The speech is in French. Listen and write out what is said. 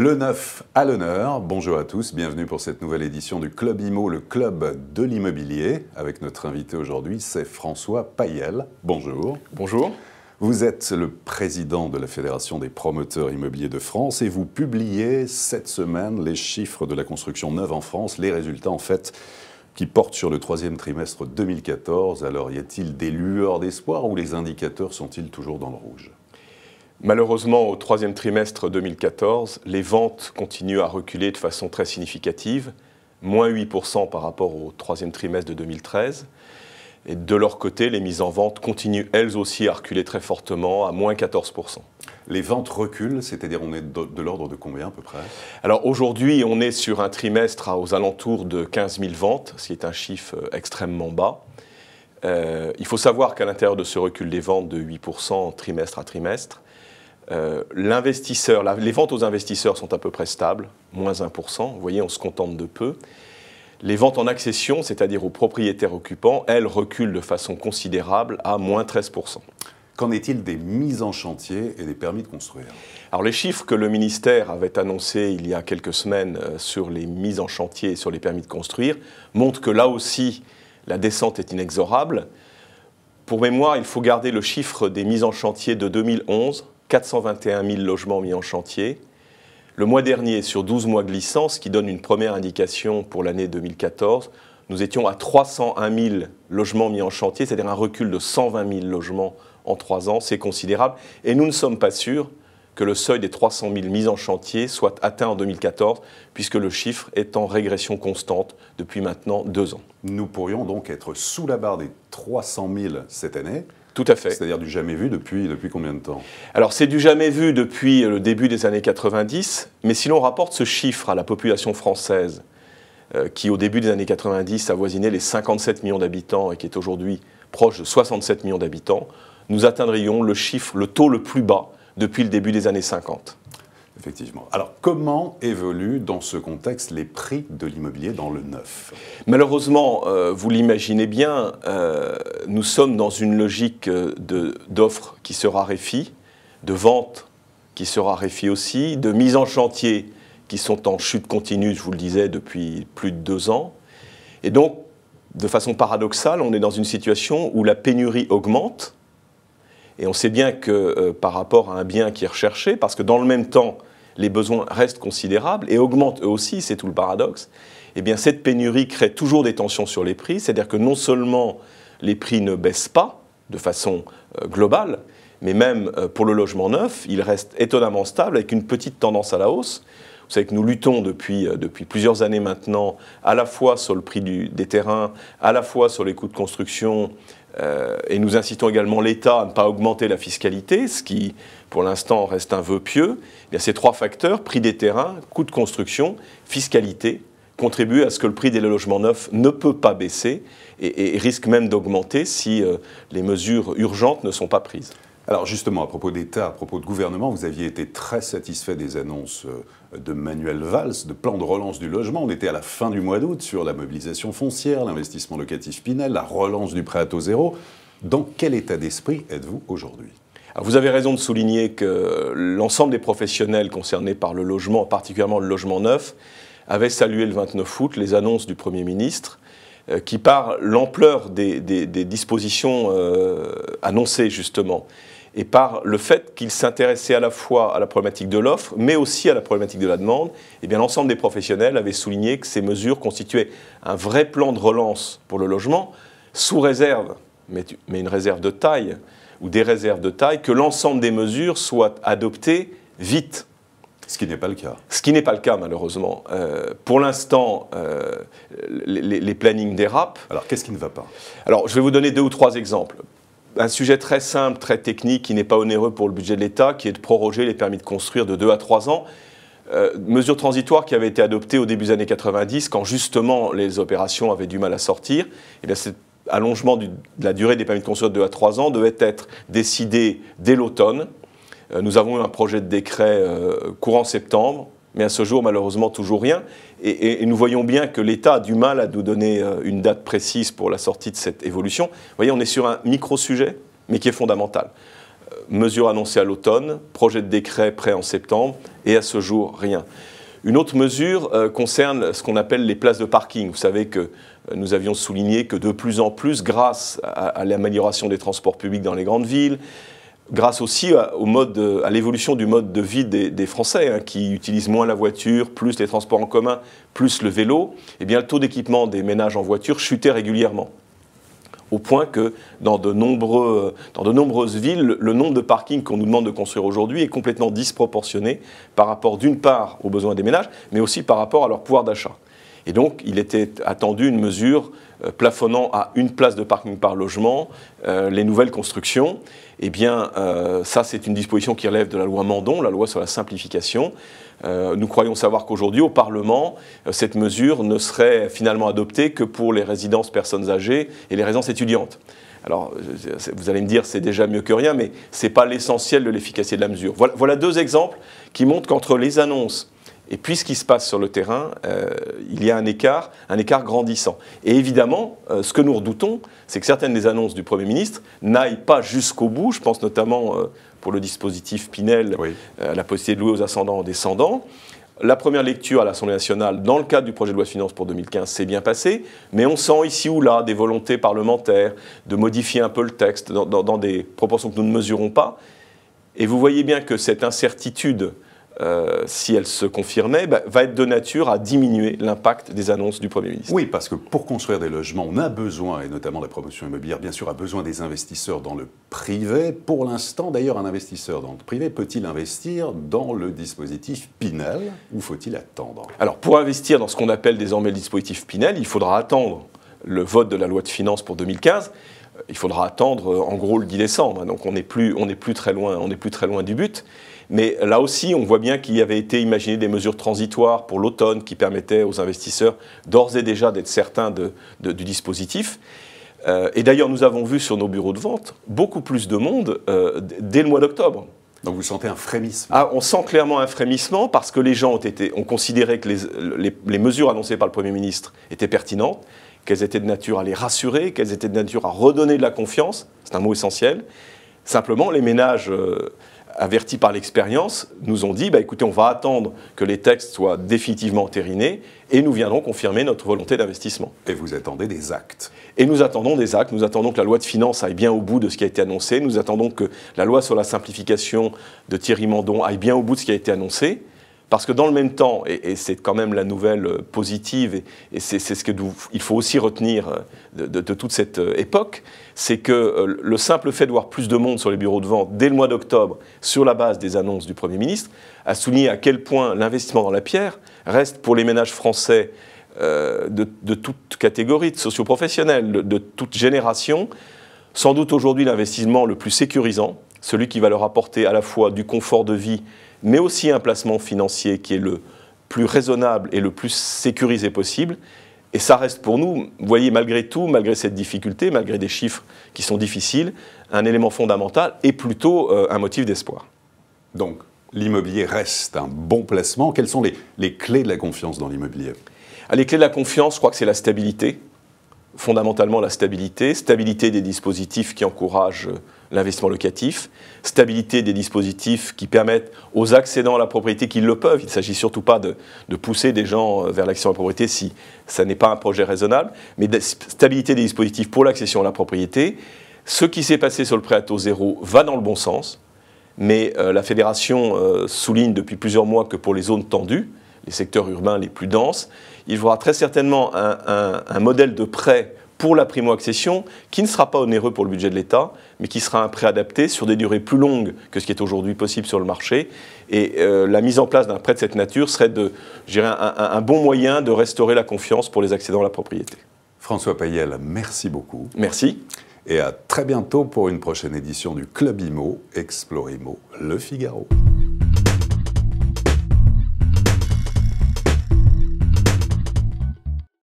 Le 9 à l'honneur. Bonjour à tous, bienvenue pour cette nouvelle édition du Club Imo, le club de l'immobilier. Avec notre invité aujourd'hui, c'est François Payel. Bonjour. Bonjour. Vous êtes le président de la Fédération des promoteurs immobiliers de France et vous publiez cette semaine les chiffres de la construction neuve en France, les résultats en fait qui portent sur le troisième trimestre 2014. Alors y a-t-il des lueurs d'espoir ou les indicateurs sont-ils toujours dans le rouge Malheureusement, au troisième trimestre 2014, les ventes continuent à reculer de façon très significative, moins 8% par rapport au troisième trimestre de 2013. Et de leur côté, les mises en vente continuent elles aussi à reculer très fortement, à moins 14%. Les ventes reculent, c'est-à-dire on est de l'ordre de combien à peu près Alors aujourd'hui, on est sur un trimestre aux alentours de 15 000 ventes, ce qui est un chiffre euh, extrêmement bas. Euh, il faut savoir qu'à l'intérieur de ce recul des ventes de 8% trimestre à trimestre, euh, l'investisseur, les ventes aux investisseurs sont à peu près stables, moins 1%. Vous voyez, on se contente de peu. Les ventes en accession, c'est-à-dire aux propriétaires occupants, elles reculent de façon considérable à moins 13%. Qu'en est-il des mises en chantier et des permis de construire Alors les chiffres que le ministère avait annoncés il y a quelques semaines euh, sur les mises en chantier et sur les permis de construire montrent que là aussi, la descente est inexorable. Pour mémoire, il faut garder le chiffre des mises en chantier de 2011 421 000 logements mis en chantier. Le mois dernier, sur 12 mois glissants, ce qui donne une première indication pour l'année 2014, nous étions à 301 000 logements mis en chantier, c'est-à-dire un recul de 120 000 logements en 3 ans. C'est considérable. Et nous ne sommes pas sûrs que le seuil des 300 000 mises en chantier soit atteint en 2014, puisque le chiffre est en régression constante depuis maintenant deux ans. Nous pourrions donc être sous la barre des 300 000 cette année tout à fait. C'est-à-dire du jamais vu depuis, depuis combien de temps Alors c'est du jamais vu depuis euh, le début des années 90, mais si l'on rapporte ce chiffre à la population française, euh, qui au début des années 90 avoisinait les 57 millions d'habitants et qui est aujourd'hui proche de 67 millions d'habitants, nous atteindrions le chiffre, le taux le plus bas depuis le début des années 50. Effectivement. Alors, comment évoluent dans ce contexte les prix de l'immobilier dans le neuf Malheureusement, euh, vous l'imaginez bien, euh, nous sommes dans une logique euh, d'offres qui se raréfie, de ventes qui se raréfient aussi, de mises en chantier qui sont en chute continue, je vous le disais, depuis plus de deux ans. Et donc, de façon paradoxale, on est dans une situation où la pénurie augmente, et on sait bien que par rapport à un bien qui est recherché, parce que dans le même temps, les besoins restent considérables et augmentent eux aussi, c'est tout le paradoxe, eh bien cette pénurie crée toujours des tensions sur les prix, c'est-à-dire que non seulement les prix ne baissent pas de façon euh, globale, mais même euh, pour le logement neuf, il reste étonnamment stable avec une petite tendance à la hausse. Vous savez que nous luttons depuis, euh, depuis plusieurs années maintenant, à la fois sur le prix des terrains, à la fois sur les coûts de construction, euh, et nous incitons également l'État à ne pas augmenter la fiscalité, ce qui, pour l'instant, reste un vœu pieux. Eh ces trois facteurs, prix des terrains, coût de construction, fiscalité, contribuent à ce que le prix des logements neufs ne peut pas baisser et, risque même d'augmenter si euh, les mesures urgentes ne sont pas prises. Alors justement, à propos d'État, à propos de gouvernement, vous aviez été très satisfait des annonces euh, de Manuel Valls, de plan de relance du logement. On était à la fin du mois d'août sur la mobilisation foncière, l'investissement locatif Pinel, la relance du prêt à taux zéro. Dans quel état d'esprit êtes-vous aujourd'hui vous avez raison de souligner que l'ensemble des professionnels concernés par le logement, particulièrement le logement neuf, avaient salué le 29 août les annonces du Premier ministre euh, qui par l'ampleur des, dispositions euh, annoncées justement et par le fait qu'il s'intéressait à la fois à la problématique de l'offre, mais aussi à la problématique de la demande, eh bien l'ensemble des professionnels avaient souligné que ces mesures constituaient un vrai plan de relance pour le logement, sous réserve, mais une réserve de taille, ou des réserves de taille, que l'ensemble des mesures soient adoptées vite. Ce qui n'est pas le cas. Ce qui n'est pas le cas, malheureusement. Euh, pour l'instant, euh, les, les, plannings dérapent. Alors, qu'est-ce qui ne va pas Alors, je vais vous donner deux ou trois exemples un sujet très simple, très technique, qui n'est pas onéreux pour le budget de l'État, qui est de proroger les permis de construire de 2 à 3 ans. Euh, mesure transitoire qui avait été adoptée au début des années 90, quand justement les opérations avaient du mal à sortir. Et eh bien cet allongement de la durée des permis de construire de 2 à 3 ans devait être décidé dès l'automne. Euh, nous avons eu un projet de décret euh, courant septembre. Mais à ce jour, malheureusement, toujours rien. Et, nous voyons bien que l'État a du mal à nous donner euh, une date précise pour la sortie de cette évolution. Vous voyez, on est sur un micro-sujet, mais qui est fondamental. Euh, mesure annoncée à l'automne, projet de décret prêt en septembre, et à ce jour, rien. Une autre mesure euh, concerne ce qu'on appelle les places de parking. Vous savez que nous avions souligné que de plus en plus, grâce à l'amélioration des transports publics dans les grandes villes, grâce aussi à, l'évolution du mode de vie des, Français, hein, qui utilisent moins la voiture, plus les transports en commun, plus le vélo, eh bien, le taux d'équipement des ménages en voiture chutait régulièrement. Au point que dans de, dans de nombreuses villes, le nombre de parkings qu'on nous demande de construire aujourd'hui est complètement disproportionné par rapport, d'une part, aux besoins des ménages, mais aussi par rapport à leur pouvoir d'achat. Et donc, il était attendu une mesure euh, plafonnant à une place de parking par logement euh, les nouvelles constructions. Eh bien, euh, ça, c'est une disposition qui relève de la loi Mandon, la loi sur la simplification. nous croyons savoir qu'aujourd'hui, au Parlement, cette mesure ne serait finalement adoptée que pour les résidences personnes âgées et les résidences étudiantes. Alors, vous allez me dire, c'est déjà mieux que rien, mais ce n'est pas l'essentiel de l'efficacité de la mesure. voilà deux exemples qui montrent qu'entre les annonces et puis ce qui se passe sur le terrain, euh, il y a un écart, un écart grandissant. Et évidemment, euh, ce que nous redoutons, c'est que certaines des annonces du Premier ministre n'aillent pas jusqu'au bout. Je pense notamment euh, pour le dispositif Pinel, la possibilité de louer aux ascendants, aux descendants. La première lecture à l'Assemblée nationale, dans le cadre du projet de loi de finances pour 2015, s'est bien passée, mais on sent ici ou là des volontés parlementaires de modifier un peu le texte dans, dans des proportions que nous ne mesurons pas. Et vous voyez bien que cette incertitude euh, si elle se confirmait, bah, va être de nature à diminuer l'impact des annonces du Premier ministre. Oui, parce que pour construire des logements, on a besoin, et notamment la promotion immobilière, bien sûr, a besoin des investisseurs dans le privé. Pour l'instant, d'ailleurs, un investisseur dans le privé peut-il investir dans le dispositif Pinel ou faut-il attendre Alors, pour investir dans ce qu'on appelle désormais le dispositif Pinel, il faudra attendre le vote de la loi de finances pour 2015 il faudra attendre euh, en gros le 10 décembre. Donc on n'est plus, on plus très loin du but. Mais là aussi, on voit bien qu'il y avait été imaginé des mesures transitoires pour l'automne qui permettaient aux investisseurs d'ores et déjà d'être certains de, du dispositif. Euh, et d'ailleurs, nous avons vu sur nos bureaux de vente beaucoup plus de monde euh, dès le mois d'octobre. Donc vous sentez un frémissement ah, On sent clairement un frémissement parce que les gens ont, été, ont considéré que les, les, mesures annoncées par le Premier ministre étaient pertinentes, qu'elles étaient de nature à les rassurer, qu'elles étaient de nature à redonner de la confiance, c'est un mot essentiel. Simplement, les ménages euh, avertis par l'expérience, nous ont dit bah, écoutez, on va attendre que les textes soient définitivement enterrinés et nous viendrons confirmer notre volonté d'investissement. Et vous attendez des actes Et nous attendons des actes. Nous attendons que la loi de finances aille bien au bout de ce qui a été annoncé. Nous attendons que la loi sur la simplification de Thierry Mandon aille bien au bout de ce qui a été annoncé. Parce que dans le même temps, et, c'est quand même la nouvelle euh, positive, et, c'est ce qu'il faut aussi retenir euh, de, toute cette euh, époque, c'est que le simple fait de voir plus de monde sur les bureaux de vente dès le mois d'octobre, sur la base des annonces du Premier ministre, a souligné à quel point l'investissement dans la pierre reste pour les ménages français de, toute catégorie, de socioprofessionnels, de, de toute génération, sans doute aujourd'hui l'investissement le plus sécurisant, celui qui va leur apporter à la fois du confort de vie mais aussi un placement financier qui est le plus raisonnable et le plus sécurisé possible. Et ça reste pour nous, vous voyez, malgré tout, malgré cette difficulté, malgré des chiffres qui sont difficiles, un élément fondamental et plutôt euh, un motif d'espoir. Donc, l'immobilier reste un bon placement. Quelles sont les, les clés de la confiance dans l'immobilier ah, Les clés de la confiance, je crois que c'est la stabilité fondamentalement la stabilité, stabilité des dispositifs qui encouragent euh, l'investissement locatif, stabilité des dispositifs qui permettent aux accédants à la propriété qu'ils le peuvent. Il ne s'agit surtout pas de, pousser des gens euh, vers l'accession à la propriété si ça n'est pas un projet raisonnable, mais stabilité des dispositifs pour l'accession à la propriété. Ce qui s'est passé sur le prêt à taux zéro va dans le bon sens, mais euh, la Fédération souligne depuis plusieurs mois que pour les zones tendues, les secteurs urbains les plus denses, il aura très certainement un, modèle de prêt pour la primo-accession qui ne sera pas onéreux pour le budget de l'État, mais qui sera un prêt adapté sur des durées plus longues que ce qui est aujourd'hui possible sur le marché. Et euh, la mise en place d'un prêt de cette nature serait de, un, un bon moyen de restaurer la confiance pour les accédants à la propriété. François Payel, merci beaucoup. Merci. Et à très bientôt pour une prochaine édition du Club IMO, Explore IMO, Le Figaro.